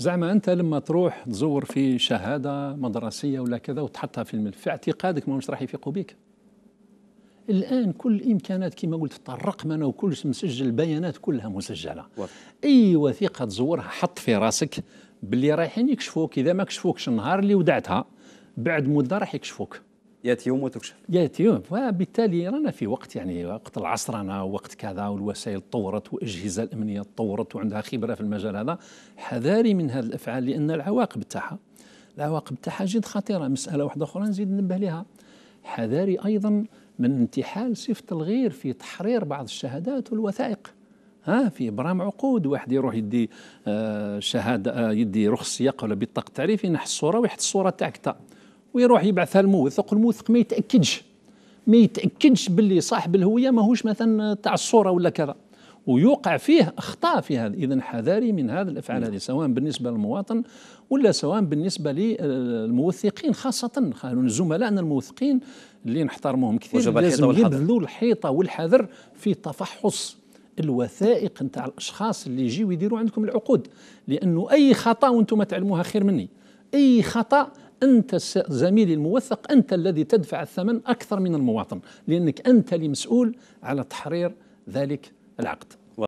زعما انت لما تروح تزور في شهاده مدرسيه ولا كذا وتحطها في الملف في اعتقادك ما مش راح يفيقوا بك الان كل الامكانات كما قلت الرقمنه وكل مسجل البيانات كلها مسجله وف. اي وثيقه تزورها حط في راسك باللي رايحين يكشفوك اذا ما كشفوكش النهار اللي ودعتها بعد مده راح يكشفوك ياتي يوم وتكشف ياتي يوم وبالتالي رانا في وقت يعني وقت العصرنه ووقت كذا والوسائل تطورت واجهزه الامنيه تطورت وعندها خبره في المجال هذا حذاري من هذه الافعال لان العواقب تاعها العواقب تاعها جد خطيره مساله واحده اخرى نزيد ننبه لها حذاري ايضا من انتحال صفه الغير في تحرير بعض الشهادات والوثائق ها في برام عقود واحد يروح يدي آه شهاده آه يدي رخص سياقه ولا بطاقه تعريف ينحي الصوره ويحط الصوره تاعك ويروح يبعثها الموثق والموثق ما يتاكدش ما يتاكدش باللي صاحب الهويه ماهوش مثلا تاع الصوره ولا كذا ويوقع فيه اخطاء في هذا اذا حذاري من هذا الافعال هذه سواء بالنسبه للمواطن ولا سواء بالنسبه للموثقين خاصه زملائنا الموثقين اللي نحترمهم كثير لازم يبذلوا الحيطه والحذر في تفحص الوثائق نتاع الاشخاص اللي يجيو يديروا عندكم العقود لانه اي خطا وانتم تعلموها خير مني اي خطا أنت زميلي الموثق أنت الذي تدفع الثمن أكثر من المواطن لأنك أنت المسؤول على تحرير ذلك العقد